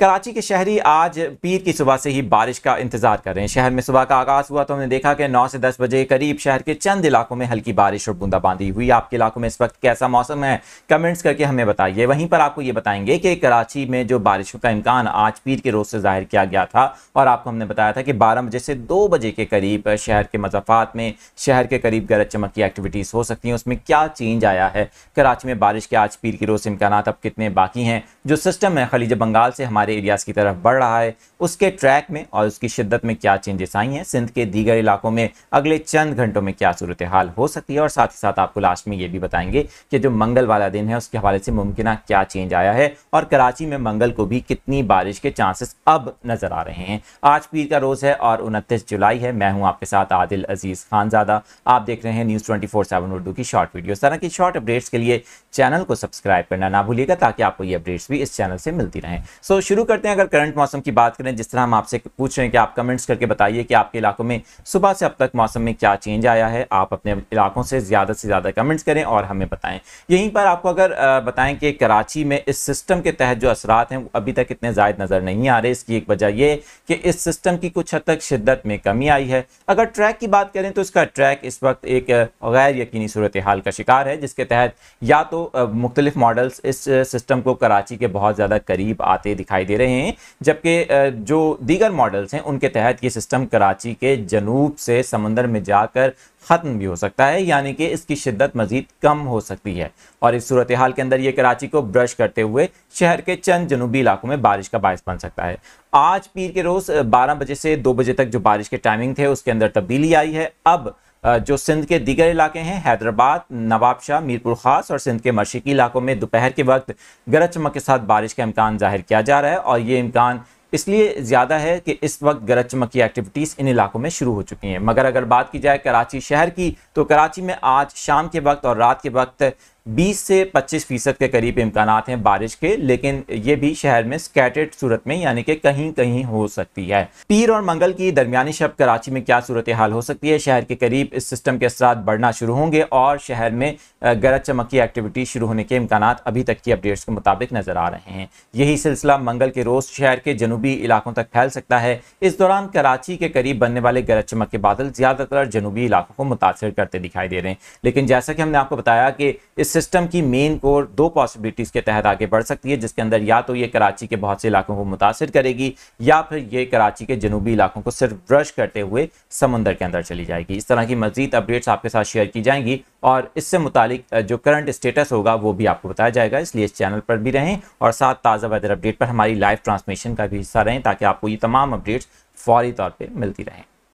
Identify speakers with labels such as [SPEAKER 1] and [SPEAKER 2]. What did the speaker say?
[SPEAKER 1] कराची के शहरी आज पीर की सुबह से ही बारिश का इंतजार कर रहे हैं शहर में सुबह का आगाज़ हुआ तो हमने देखा कि 9 से 10 बजे करीब शहर के चंद इलाकों में हल्की बारिश और बूंदाबांदी हुई आपके इलाकों में इस वक्त कैसा मौसम है कमेंट्स करके हमें बताइए वहीं पर आपको ये बताएंगे कि कराची में जो बारिशों का इम्कान आज पीर के रोज़ से जाहिर किया गया था और आपको हमने बताया था कि बारह बजे से दो बजे के करीब शहर के मजाफात में शहर के करीब गरज चमक की एक्टिविटीज़ हो सकती हैं उसमें क्या चेंज आया है कराची में बारिश के आज पीर के रोज़ इम्कान अब कितने बाकी हैं जो सिस्टम है खलीज बंगाल से हमारे सारे एरियाज़ की तरफ बढ़ रहा है उसके ट्रैक में और उसकी शिद्दत में क्या चेंजेस आई हैं सिंध के दीगर इलाकों में अगले चंद घंटों में क्या सूरत हाल हो सकती है और साथ ही साथ आपको लास्ट में ये भी बताएंगे कि जो मंगल वाला दिन है उसके हवाले से मुमकिन क्या चेंज आया है और कराची में मंगल को भी कितनी बारिश के चांसेस अब नज़र आ रहे हैं आज पीर का रोज़ है और उनतीस जुलाई है मैं हूँ आपके साथ आदिल अजीज़ खानजादा आप देख रहे हैं news twenty four seven Urdu की शॉर्ट वीडियो इस तरह की शॉर्ट अपडेट्स के लिए चैनल को सब्सक्राइब करना ना भूलिएगा ताकि आपको ये अपडेट्स भी इस चैनल से मिलती रहे सो शुरू शुरू करते हैं अगर करंट मौसम की बात करें जिस तरह हम आपसे पूछ रहे हैं कि आप कमेंट्स करके बताइए कि आपके इलाकों में सुबह से अब तक मौसम में क्या चेंज आया है आप अपने इलाकों से ज़्यादा से ज़्यादा कमेंट्स करें और हमें बताएं यहीं पर आपको अगर बताएं कि कराची में इस सिस्टम के तहत जो असरात हैं अभी तक इतने जायद नज़र नहीं आ रहे इसकी एक वजह यह कि इस सिस्टम की कुछ हद तक शिद्दत में कमी आई है अगर ट्रैक की बात करें तो इसका ट्रैक इस वक्त एक गैर यकीनी सूरत हाल का शिकार है जिसके तहत या तो मुख्तलिफ मॉडल्स इस सिस्टम को कराची के बहुत ज़्यादा करीब आते दिखाई दे रहे हैं जबकि जो दीगर मॉडल्स हैं उनके तहत ये सिस्टम कराची के जनूब से समंदर में जाकर ख़त्म भी हो सकता है यानी कि इसकी शिद्दत मज़ीद कम हो सकती है और इस सूरत हाल के अंदर ये कराची को ब्रश करते हुए शहर के चंद जनूबी इलाकों में बारिश का बायस बन सकता है आज पीर के रोज़ बारह बजे से दो बजे तक जो बारिश के टाइमिंग थे उसके अंदर तब्दीली आई है अब जो सिंध के दीगर इलाके हैं हैदराबाद नवाबशाह मीरपुर खास और सिंध के मशीकी इलाकों में दोपहर के वक्त गरज चमक के साथ बारिश का इम्कान जाहिर किया जा रहा है और ये इम्कान इसलिए ज़्यादा है कि इस वक्त गरज चमक की एक्टिविटीज़ इन इलाकों में शुरू हो चुकी हैं मगर अगर बात की जाए कराची शहर की तो कराची में आज शाम के वक्त और रात के वक्त 20 से 25 फीसद के करीब इम्कान हैं बारिश के लेकिन ये भी शहर में स्कैटर्ड सूरत में यानी कि कहीं कहीं हो सकती है पीर और मंगल की दरमियानी शब कराची में क्या सूरत हाल हो सकती है शहर के करीब इस सिस्टम के असरा बढ़ना शुरू होंगे और शहर में गरज चमक की एक्टिविटी शुरू होने के इम्कान अभी तक की अपडेट्स के मुताबिक नजर आ रहे हैं यही सिलसिला मंगल के रोज शहर के जनूबी इलाकों तक फैल सकता है इस दौरान कराची के करीब बनने वाले गरज चमक के बादल ज्यादातर जनूबी इलाकों को मुतासर करते दिखाई दे रहे हैं लेकिन जैसा कि हमने आपको बताया कि इस सिस्टम की मेन कोर दो पॉसिबिलिटीज़ के तहत आगे बढ़ सकती है जिसके अंदर या तो ये कराची के बहुत से इलाकों को मुतासर करेगी या फिर ये कराची के जनूबी इलाकों को सिर्फ ब्रश करते हुए समंदर के अंदर चली जाएगी इस तरह की मजीद अपडेट्स आपके साथ शेयर की जाएंगी और इससे मुतालिक जो करंट स्टेटस होगा वो भी आपको बताया जाएगा इसलिए इस चैनल पर भी रहें और साथ ताज़ा वेदर अपडेट पर हमारी लाइव ट्रांसमिशन का भी हिस्सा रहें ताकि आपको ये तमाम अपडेट्स फौरी तौर पर मिलती रहें